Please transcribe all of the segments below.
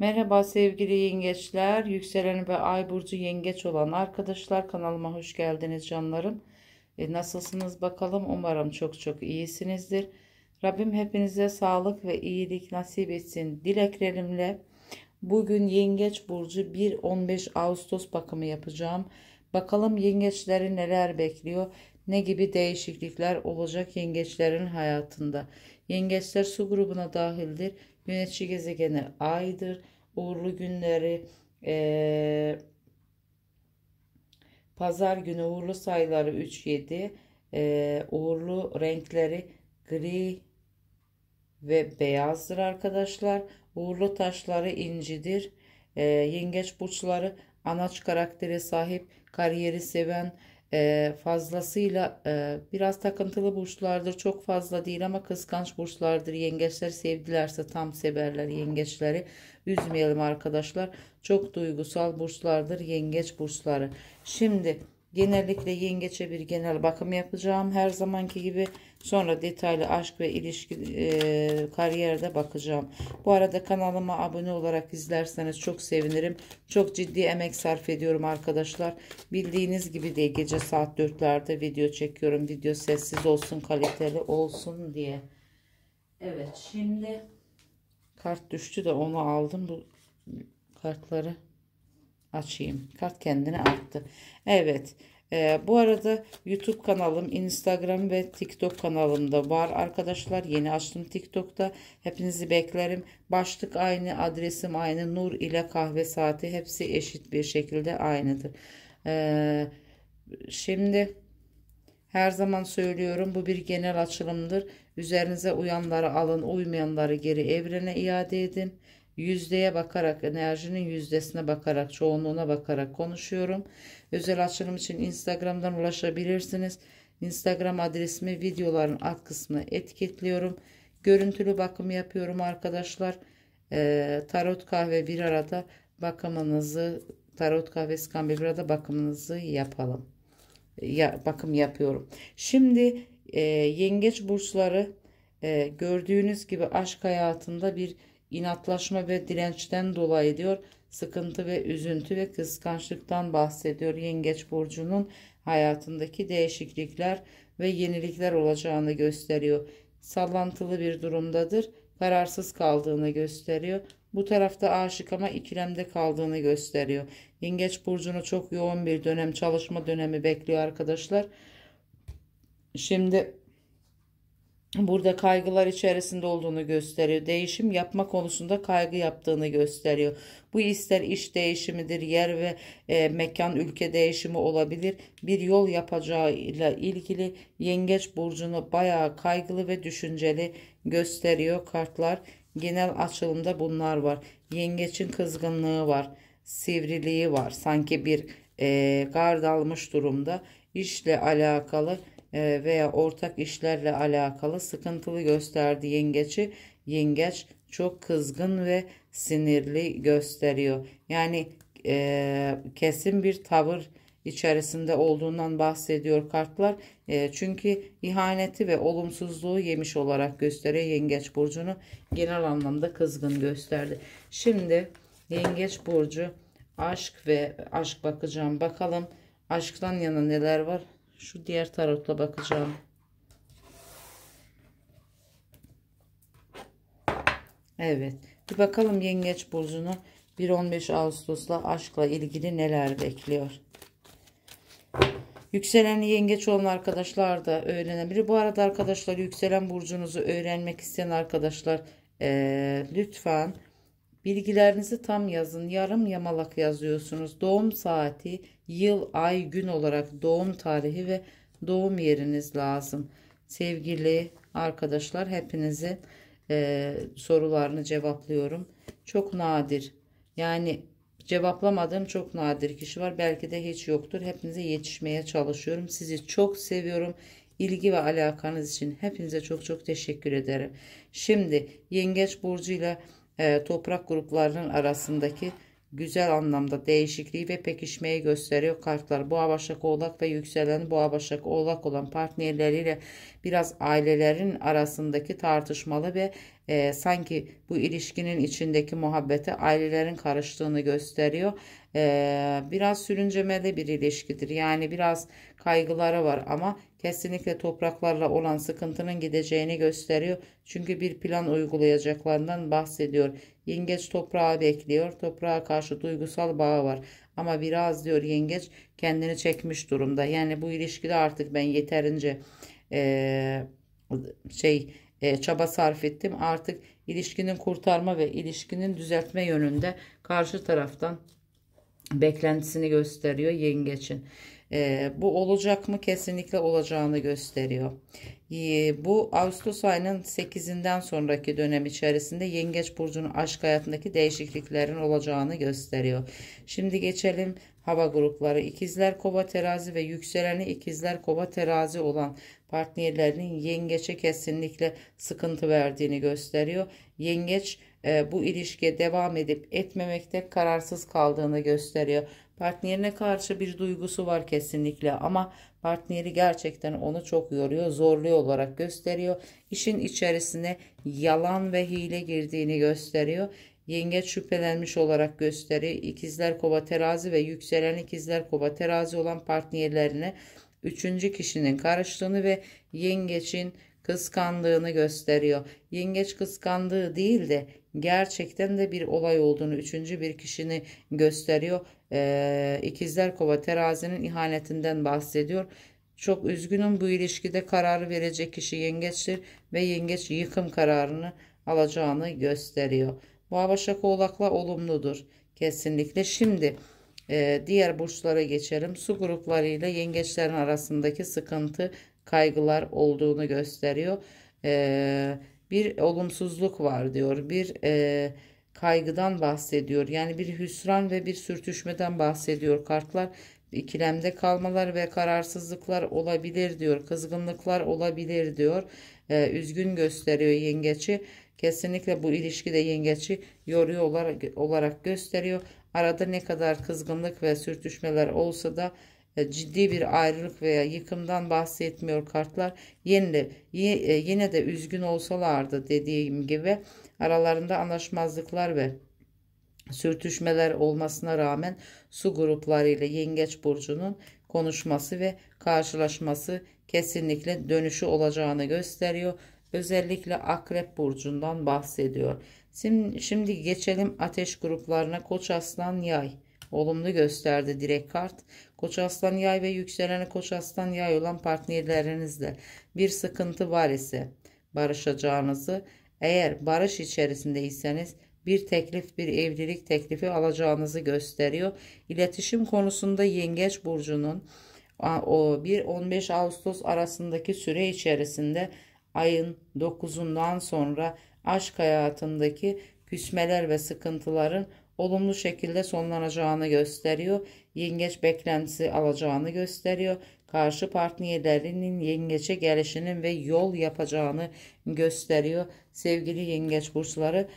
Merhaba sevgili yengeçler, yükselen ve ay burcu yengeç olan arkadaşlar kanalıma hoş geldiniz canlarım. E, nasılsınız bakalım umarım çok çok iyisinizdir. Rabbim hepinize sağlık ve iyilik nasip etsin dileklerimle. Bugün yengeç burcu 1-15 Ağustos bakımı yapacağım. Bakalım yengeçleri neler bekliyor? Ne gibi değişiklikler olacak yengeçlerin hayatında? Yengeçler su grubuna dahildir. Yönetici gezegeni aydır. Uğurlu günleri e, pazar günü uğurlu sayıları 3-7 e, uğurlu renkleri gri ve beyazdır arkadaşlar. Uğurlu taşları incidir. E, yengeç burçları anaç karaktere sahip, kariyeri seven, fazlasıyla biraz takıntılı burçlardır. Çok fazla değil ama kıskanç burçlardır. yengeçler sevdilerse tam severler yengeçleri. Üzmeyelim arkadaşlar. Çok duygusal burçlardır yengeç burçları. Şimdi Genellikle yengeçe bir genel bakım yapacağım. Her zamanki gibi sonra detaylı aşk ve ilişki e, kariyerde bakacağım. Bu arada kanalıma abone olarak izlerseniz çok sevinirim. Çok ciddi emek sarf ediyorum arkadaşlar. Bildiğiniz gibi de gece saat 4'lerde video çekiyorum. Video sessiz olsun kaliteli olsun diye. Evet şimdi kart düştü de onu aldım bu kartları açayım. Kart kendini attı. Evet. Ee, bu arada YouTube kanalım, Instagram ve TikTok kanalım da var arkadaşlar. Yeni açtım TikTok'ta. Hepinizi beklerim. Başlık aynı, adresim aynı. Nur ile kahve saati hepsi eşit bir şekilde aynıdır. Ee, şimdi her zaman söylüyorum bu bir genel açılımdır. Üzerinize uyanları alın, uymayanları geri evrene iade edin yüzdeye bakarak, enerjinin yüzdesine bakarak, çoğunluğuna bakarak konuşuyorum. Özel açılım için Instagram'dan ulaşabilirsiniz. Instagram adresimi videoların alt kısmına etiketliyorum. Görüntülü bakım yapıyorum arkadaşlar. E, tarot kahve bir arada bakımınızı, tarot kahvesi kan bir arada bakımınızı yapalım. Ya, bakım yapıyorum. Şimdi e, yengeç burçları e, gördüğünüz gibi aşk hayatında bir inatlaşma ve dirençten dolayı diyor sıkıntı ve üzüntü ve kıskançlıktan bahsediyor yengeç burcunun hayatındaki değişiklikler ve yenilikler olacağını gösteriyor sallantılı bir durumdadır kararsız kaldığını gösteriyor bu tarafta aşık ama ikilemde kaldığını gösteriyor yengeç burcunu çok yoğun bir dönem çalışma dönemi bekliyor arkadaşlar şimdi burada kaygılar içerisinde olduğunu gösteriyor. Değişim yapma konusunda kaygı yaptığını gösteriyor. Bu ister iş değişimidir, yer ve e, mekan ülke değişimi olabilir. Bir yol yapacağıyla ilgili yengeç burcunu bayağı kaygılı ve düşünceli gösteriyor kartlar. Genel açılımda bunlar var. Yengeçin kızgınlığı var, sivriliği var. Sanki bir e, gard almış durumda işle alakalı e, veya ortak işlerle alakalı sıkıntılı gösterdi yengeci Yengeç çok kızgın ve sinirli gösteriyor. Yani e, kesin bir tavır içerisinde olduğundan bahsediyor kartlar. E, çünkü ihaneti ve olumsuzluğu yemiş olarak gösteriyor Yengeç Burcu'nu. Genel anlamda kızgın gösterdi. Şimdi Yengeç Burcu aşk ve aşk bakacağım. Bakalım aşktan yana neler var? Şu diğer tarotla bakacağım. Evet. Bir bakalım yengeç burcunu 1-15 Ağustos'la aşkla ilgili neler bekliyor. Yükselen yengeç olan arkadaşlar da öğrenebilir. Bu arada arkadaşlar yükselen burcunuzu öğrenmek isteyen arkadaşlar e, lütfen lütfen Bilgilerinizi tam yazın. Yarım yamalak yazıyorsunuz. Doğum saati, yıl, ay, gün olarak doğum tarihi ve doğum yeriniz lazım. Sevgili arkadaşlar Hepinizin e, sorularını cevaplıyorum. Çok nadir. Yani cevaplamadığım çok nadir kişi var. Belki de hiç yoktur. Hepinize yetişmeye çalışıyorum. Sizi çok seviyorum. İlgi ve alakanız için hepinize çok çok teşekkür ederim. Şimdi Yengeç burcuyla ile e, toprak gruplarının arasındaki güzel anlamda değişikliği ve pekişmeyi gösteriyor kartlar. Boğa başak oğlak ve yükselen boğa başak oğlak olan partnerleriyle biraz ailelerin arasındaki tartışmalı ve e, sanki bu ilişkinin içindeki muhabbete ailelerin karıştığını gösteriyor. E, biraz sürüncemeli bir ilişkidir. Yani biraz kaygıları var ama kesinlikle topraklarla olan sıkıntının gideceğini gösteriyor. Çünkü bir plan uygulayacaklarından bahsediyor. Yengeç toprağı bekliyor. Toprağa karşı duygusal bağı var. Ama biraz diyor yengeç kendini çekmiş durumda. Yani bu ilişkide artık ben yeterince e, şey e, çaba sarf ettim. Artık ilişkinin kurtarma ve ilişkinin düzeltme yönünde karşı taraftan beklentisini gösteriyor yengeçin. E, bu olacak mı? Kesinlikle olacağını gösteriyor. E, bu Ağustos ayının 8'inden sonraki dönem içerisinde Yengeç Burcu'nun aşk hayatındaki değişikliklerin olacağını gösteriyor. Şimdi geçelim hava grupları. İkizler kova terazi ve yükseleni ikizler kova terazi olan partnerlerinin yengeçe kesinlikle sıkıntı verdiğini gösteriyor. Yengeç e, bu ilişkiye devam edip etmemekte kararsız kaldığını gösteriyor. Partnerine karşı bir duygusu var kesinlikle ama partneri gerçekten onu çok yoruyor, zorluyor olarak gösteriyor. İşin içerisine yalan ve hile girdiğini gösteriyor. Yengeç şüphelenmiş olarak gösteriyor. İkizler kova terazi ve yükselen ikizler kova terazi olan partnerlerine üçüncü kişinin karıştığını ve yengeçin kıskandığını gösteriyor. Yengeç kıskandığı değil de gerçekten de bir olay olduğunu üçüncü bir kişini gösteriyor. Ee, İkizler Kova terazinin ihanetinden bahsediyor. Çok üzgünüm bu ilişkide kararı verecek kişi yengeçtir ve yengeç yıkım kararını alacağını gösteriyor. Boğa Başak Oğlak'la olumludur kesinlikle. Şimdi e, diğer burçlara geçelim. Su gruplarıyla yengeçlerin arasındaki sıkıntı kaygılar olduğunu gösteriyor. E, bir olumsuzluk var diyor. Bir e, kaygıdan bahsediyor. Yani bir hüsran ve bir sürtüşmeden bahsediyor kartlar. İkilemde kalmalar ve kararsızlıklar olabilir diyor. Kızgınlıklar olabilir diyor. E, üzgün gösteriyor yengeci. Kesinlikle bu ilişkide yengeci yoruyor olarak, olarak gösteriyor. Arada ne kadar kızgınlık ve sürtüşmeler olsa da e, ciddi bir ayrılık veya yıkımdan bahsetmiyor kartlar. Yine de, e, yine de üzgün olsalardı dediğim gibi aralarında anlaşmazlıklar ve sürtüşmeler olmasına rağmen su grupları ile yengeç burcunun konuşması ve karşılaşması kesinlikle dönüşü olacağını gösteriyor. Özellikle akrep burcundan bahsediyor. Şimdi, şimdi geçelim ateş gruplarına koç aslan yay. Olumlu gösterdi direkt kart. Koç aslan yay ve yükselene koç aslan yay olan partnerlerinizle bir sıkıntı var ise barışacağınızı eğer barış içerisindeyseniz bir teklif bir evlilik teklifi alacağınızı gösteriyor. İletişim konusunda yengeç burcunun 1-15 Ağustos arasındaki süre içerisinde ayın 9'undan sonra aşk hayatındaki küsmeler ve sıkıntıların olumlu şekilde sonlanacağını gösteriyor. Yengeç beklentisi alacağını gösteriyor. Karşı partnerlerinin yengeçe gelişinin ve yol yapacağını gösteriyor. Sevgili yengeç burçları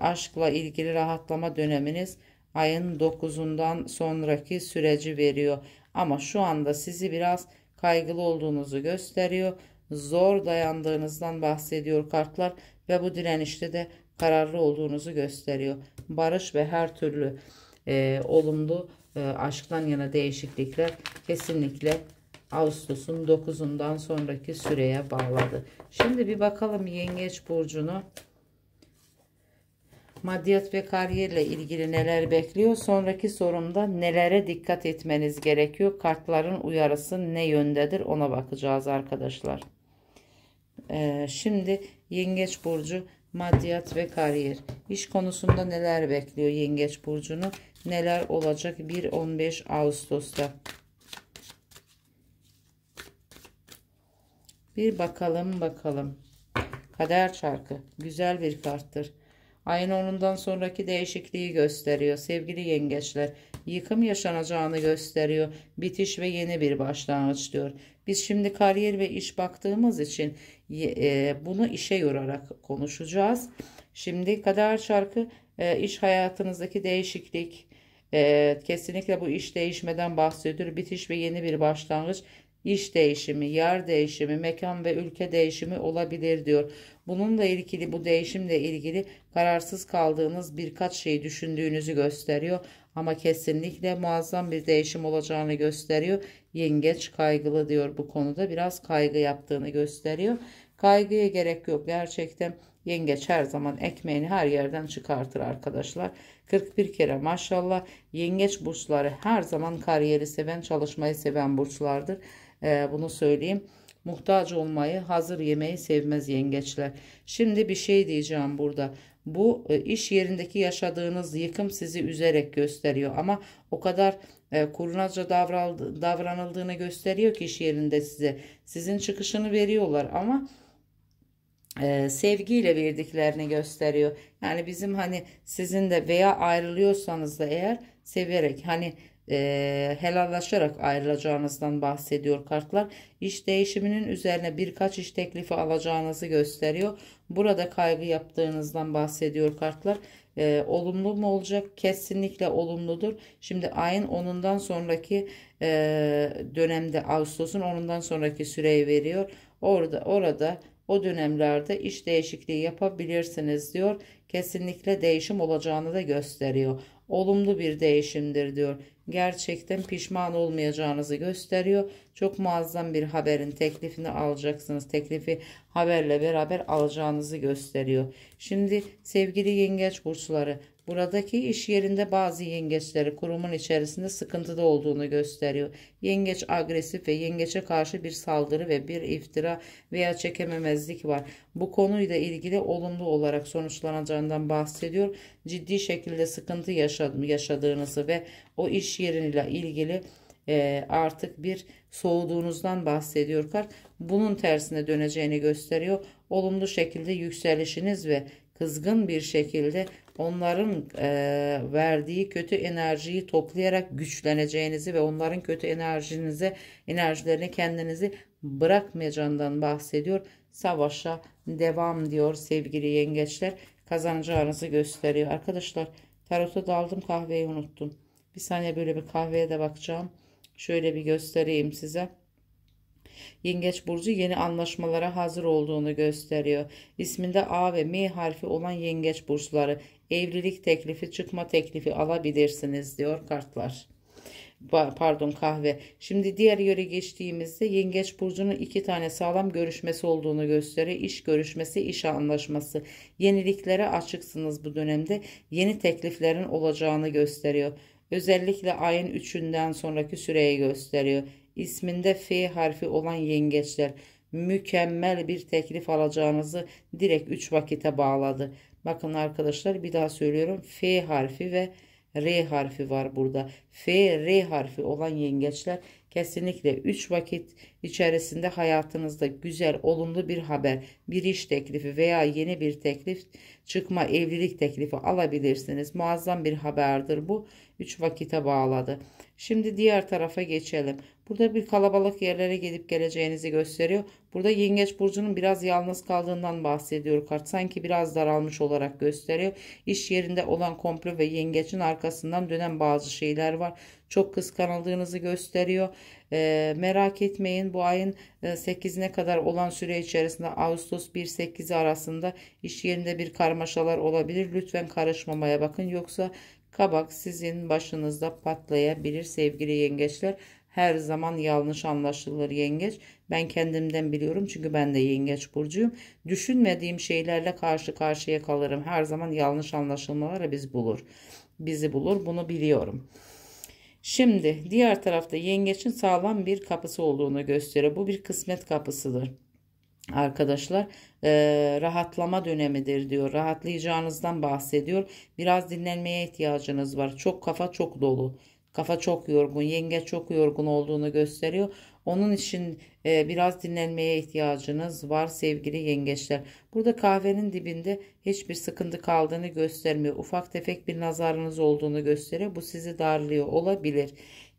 aşkla ilgili rahatlama döneminiz ayın 9'undan sonraki süreci veriyor. Ama şu anda sizi biraz kaygılı olduğunuzu gösteriyor. Zor dayandığınızdan bahsediyor kartlar ve bu direnişte de kararlı olduğunuzu gösteriyor. Barış ve her türlü e, olumlu e, aşktan yana değişiklikler kesinlikle Ağustos'un 9'undan sonraki süreye bağladı. Şimdi bir bakalım Yengeç Burcu'nu maddiyat ve kariyerle ilgili neler bekliyor? Sonraki sorumda nelere dikkat etmeniz gerekiyor? Kartların uyarısı ne yöndedir? Ona bakacağız arkadaşlar. Ee, şimdi Yengeç Burcu maddiyat ve kariyer. İş konusunda neler bekliyor Yengeç Burcu'nu? Neler olacak 1-15 Ağustos'ta? Bir bakalım bakalım. Kader çarkı. Güzel bir karttır. Ayın 10'undan sonraki değişikliği gösteriyor sevgili yengeçler yıkım yaşanacağını gösteriyor. Bitiş ve yeni bir başlangıç diyor. Biz şimdi kariyer ve iş baktığımız için e, bunu işe yorarak konuşacağız. Şimdi kader şarkı e, iş hayatınızdaki değişiklik. E, kesinlikle bu iş değişmeden bahsediyor. Bitiş ve yeni bir başlangıç iş değişimi, yer değişimi, mekan ve ülke değişimi olabilir diyor. Bununla ilgili bu değişimle ilgili kararsız kaldığınız birkaç şeyi düşündüğünüzü gösteriyor. Ama kesinlikle muazzam bir değişim olacağını gösteriyor. Yengeç kaygılı diyor bu konuda. Biraz kaygı yaptığını gösteriyor. Kaygıya gerek yok. Gerçekten yengeç her zaman ekmeğini her yerden çıkartır arkadaşlar. 41 kere maşallah yengeç burçları her zaman kariyeri seven, çalışmayı seven burçlardır. Ee, bunu söyleyeyim. Muhtaç olmayı, hazır yemeği sevmez yengeçler. Şimdi bir şey diyeceğim burada. Bu e, iş yerindeki yaşadığınız yıkım sizi üzerek gösteriyor ama o kadar e, kurnazca davranıldığını gösteriyor ki iş yerinde size. Sizin çıkışını veriyorlar ama e, sevgiyle verdiklerini gösteriyor. Yani bizim hani sizin de veya ayrılıyorsanız da eğer severek hani e, helallaşarak ayrılacağınızdan bahsediyor kartlar. İş değişiminin üzerine birkaç iş teklifi alacağınızı gösteriyor. Burada kaygı yaptığınızdan bahsediyor kartlar. E, olumlu mu olacak? Kesinlikle olumludur. Şimdi ayın 10'undan sonraki e, dönemde Ağustos'un 10'undan sonraki süreyi veriyor. Orada orada o dönemlerde iş değişikliği yapabilirsiniz diyor kesinlikle değişim olacağını da gösteriyor. Olumlu bir değişimdir diyor. Gerçekten pişman olmayacağınızı gösteriyor. Çok muazzam bir haberin teklifini alacaksınız. Teklifi haberle beraber alacağınızı gösteriyor. Şimdi sevgili yengeç burçları Buradaki iş yerinde bazı yengeçleri kurumun içerisinde sıkıntıda olduğunu gösteriyor. Yengeç agresif ve yengeçe karşı bir saldırı ve bir iftira veya çekememezlik var. Bu konuyla ilgili olumlu olarak sonuçlanacağından bahsediyor. Ciddi şekilde sıkıntı yaşadığınızı ve o iş yeriyle ilgili e, artık bir soğuduğunuzdan bahsediyor kar. Bunun tersine döneceğini gösteriyor. Olumlu şekilde yükselişiniz ve kızgın bir şekilde onların e, verdiği kötü enerjiyi toplayarak güçleneceğinizi ve onların kötü enerjinize enerjilerini kendinizi bırakmayacağından bahsediyor. Savaşa devam diyor sevgili yengeçler. Kazanacağınızı gösteriyor. Arkadaşlar tarota daldım kahveyi unuttum. Bir saniye böyle bir kahveye de bakacağım. Şöyle bir göstereyim size. Yengeç burcu yeni anlaşmalara hazır olduğunu gösteriyor. İsminde A ve M harfi olan yengeç burçları evlilik teklifi, çıkma teklifi alabilirsiniz diyor kartlar pardon kahve. Şimdi diğer yöre geçtiğimizde Yengeç Burcu'nun iki tane sağlam görüşmesi olduğunu gösteriyor. İş görüşmesi, iş anlaşması. Yeniliklere açıksınız bu dönemde. Yeni tekliflerin olacağını gösteriyor. Özellikle ayın üçünden sonraki süreyi gösteriyor isminde F harfi olan yengeçler mükemmel bir teklif alacağınızı direkt 3 vakite bağladı. Bakın arkadaşlar bir daha söylüyorum F harfi ve R harfi var burada. F, R harfi olan yengeçler kesinlikle 3 vakit içerisinde hayatınızda güzel, olumlu bir haber, bir iş teklifi veya yeni bir teklif, çıkma, evlilik teklifi alabilirsiniz. Muazzam bir haberdir bu. 3 vakite bağladı. Şimdi diğer tarafa geçelim. Burada bir kalabalık yerlere gidip geleceğinizi gösteriyor. Burada yengeç burcunun biraz yalnız kaldığından bahsediyor kart. Sanki biraz daralmış olarak gösteriyor. İş yerinde olan komplo ve yengeçin arkasından dönen bazı şeyler var. Çok kıskanıldığınızı gösteriyor. E, merak etmeyin bu ayın 8'ine e, kadar olan süre içerisinde Ağustos 1-8 arasında iş yerinde bir karmaşalar olabilir. Lütfen karışmamaya bakın yoksa kabak sizin başınızda patlayabilir sevgili yengeçler her zaman yanlış anlaşılır yengeç. Ben kendimden biliyorum çünkü ben de yengeç burcuyum. Düşünmediğim şeylerle karşı karşıya kalırım. Her zaman yanlış anlaşılmalara biz bulur. Bizi bulur. Bunu biliyorum. Şimdi diğer tarafta yengeçin sağlam bir kapısı olduğunu gösteriyor. Bu bir kısmet kapısıdır arkadaşlar e, rahatlama dönemidir diyor rahatlayacağınızdan bahsediyor biraz dinlenmeye ihtiyacınız var çok kafa çok dolu Kafa çok yorgun, yenge çok yorgun olduğunu gösteriyor. Onun için e, biraz dinlenmeye ihtiyacınız var sevgili yengeçler. Burada kahvenin dibinde hiçbir sıkıntı kaldığını göstermiyor. Ufak tefek bir nazarınız olduğunu gösteriyor. Bu sizi darlıyor olabilir.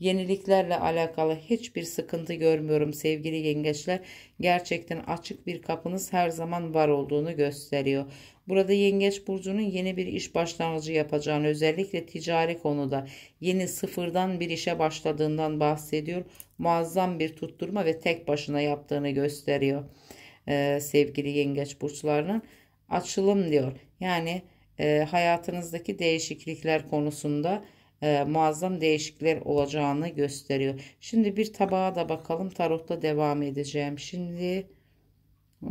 Yeniliklerle alakalı hiçbir sıkıntı görmüyorum sevgili yengeçler. Gerçekten açık bir kapınız her zaman var olduğunu gösteriyor. Burada yengeç burcunun yeni bir iş başlangıcı yapacağını özellikle ticari konuda yeni sıfırdan bir işe başladığından bahsediyor. Muazzam bir tutturma ve tek başına yaptığını gösteriyor ee, sevgili yengeç burçlarının. Açılım diyor yani e, hayatınızdaki değişiklikler konusunda e, muazzam değişiklikler olacağını gösteriyor. Şimdi bir tabağa da bakalım. Tarotta devam edeceğim. Şimdi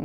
e,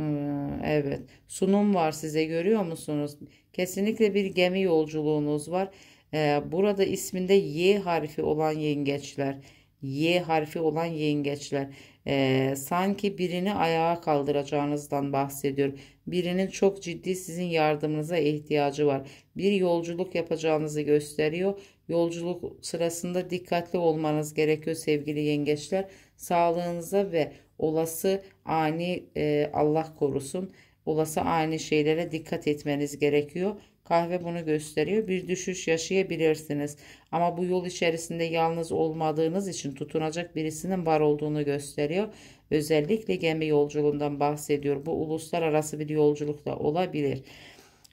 evet sunum var size görüyor musunuz? Kesinlikle bir gemi yolculuğunuz var. E, burada isminde Y harfi olan yengeçler. Y harfi olan yengeçler. Ee, sanki birini ayağa kaldıracağınızdan bahsediyor. Birinin çok ciddi sizin yardımınıza ihtiyacı var. Bir yolculuk yapacağınızı gösteriyor. Yolculuk sırasında dikkatli olmanız gerekiyor sevgili yengeçler. Sağlığınıza ve olası ani e, Allah korusun olası ani şeylere dikkat etmeniz gerekiyor. Kahve bunu gösteriyor. Bir düşüş yaşayabilirsiniz. Ama bu yol içerisinde yalnız olmadığınız için tutunacak birisinin var olduğunu gösteriyor. Özellikle gemi yolculuğundan bahsediyor. Bu uluslararası bir yolculuk da olabilir.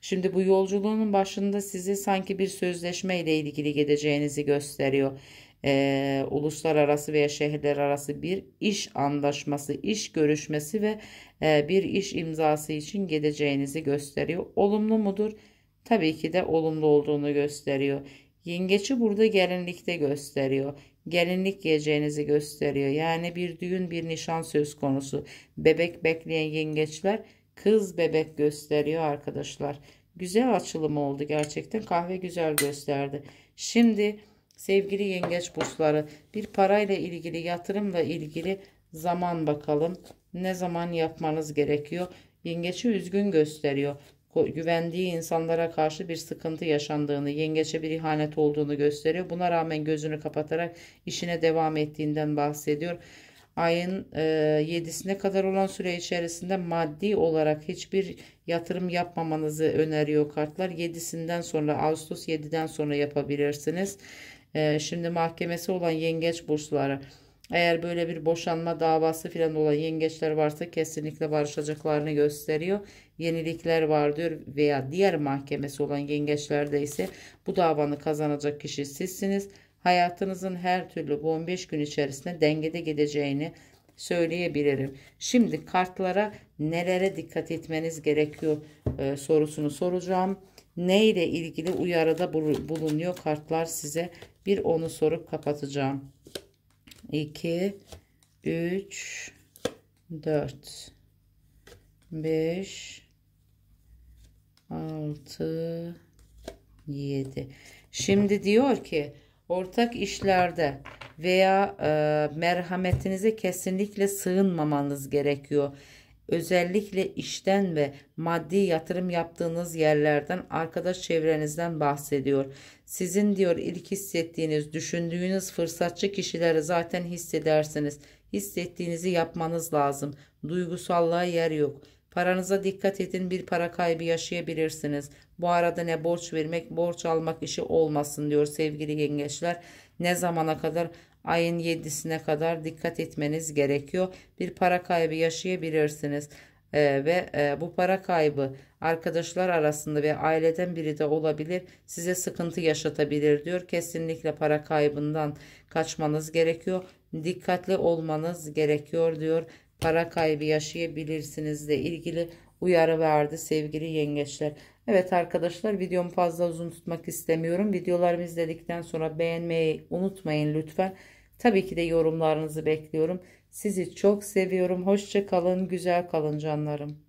Şimdi bu yolculuğunun başında sizi sanki bir sözleşme ile ilgili gideceğinizi gösteriyor. Ee, uluslararası veya şehirler arası bir iş anlaşması, iş görüşmesi ve e, bir iş imzası için gideceğinizi gösteriyor. Olumlu mudur? tabii ki de olumlu olduğunu gösteriyor. Yengeci burada gelinlikte gösteriyor. Gelinlik giyeceğinizi gösteriyor. Yani bir düğün bir nişan söz konusu. Bebek bekleyen yengeçler kız bebek gösteriyor arkadaşlar. Güzel açılım oldu gerçekten kahve güzel gösterdi. Şimdi sevgili yengeç burçları bir parayla ilgili yatırımla ilgili zaman bakalım. Ne zaman yapmanız gerekiyor? Yengeci üzgün gösteriyor güvendiği insanlara karşı bir sıkıntı yaşandığını, yengeçe bir ihanet olduğunu gösteriyor. Buna rağmen gözünü kapatarak işine devam ettiğinden bahsediyor. Ayın e, 7'sine kadar olan süre içerisinde maddi olarak hiçbir yatırım yapmamanızı öneriyor kartlar. 7'sinden sonra Ağustos 7'den sonra yapabilirsiniz. E, şimdi mahkemesi olan yengeç bursları eğer böyle bir boşanma davası filan olan yengeçler varsa kesinlikle barışacaklarını gösteriyor. Yenilikler var diyor veya diğer mahkemesi olan yengeçlerde ise bu davanı kazanacak kişi sizsiniz. Hayatınızın her türlü bu 15 gün içerisinde dengede gideceğini söyleyebilirim. Şimdi kartlara nelere dikkat etmeniz gerekiyor e, sorusunu soracağım. Ne ile ilgili uyarıda bulunuyor kartlar size bir onu sorup kapatacağım. 2 3 4 5 6 7 şimdi diyor ki ortak işlerde veya e, merhametinize kesinlikle sığınmamanız gerekiyor Özellikle işten ve maddi yatırım yaptığınız yerlerden, arkadaş çevrenizden bahsediyor. Sizin diyor ilk hissettiğiniz, düşündüğünüz fırsatçı kişileri zaten hissedersiniz. Hissettiğinizi yapmanız lazım. Duygusallığa yer yok. Paranıza dikkat edin bir para kaybı yaşayabilirsiniz. Bu arada ne borç vermek borç almak işi olmasın diyor sevgili yengeçler. Ne zamana kadar ayın 7'sine kadar dikkat etmeniz gerekiyor. Bir para kaybı yaşayabilirsiniz. Ee, ve e, bu para kaybı arkadaşlar arasında ve aileden biri de olabilir size sıkıntı yaşatabilir diyor kesinlikle para kaybından kaçmanız gerekiyor dikkatli olmanız gerekiyor diyor para kaybı yaşayabilirsinizle ilgili uyarı verdi sevgili yengeçler. Evet arkadaşlar videomu fazla uzun tutmak istemiyorum. Videolarımı izledikten sonra beğenmeyi unutmayın lütfen. Tabii ki de yorumlarınızı bekliyorum. Sizi çok seviyorum. Hoşça kalın, güzel kalın canlarım.